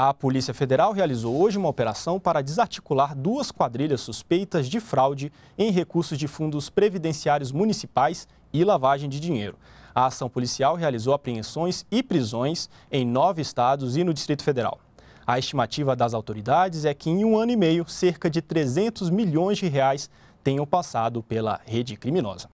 A Polícia Federal realizou hoje uma operação para desarticular duas quadrilhas suspeitas de fraude em recursos de fundos previdenciários municipais e lavagem de dinheiro. A ação policial realizou apreensões e prisões em nove estados e no Distrito Federal. A estimativa das autoridades é que em um ano e meio, cerca de 300 milhões de reais tenham passado pela rede criminosa.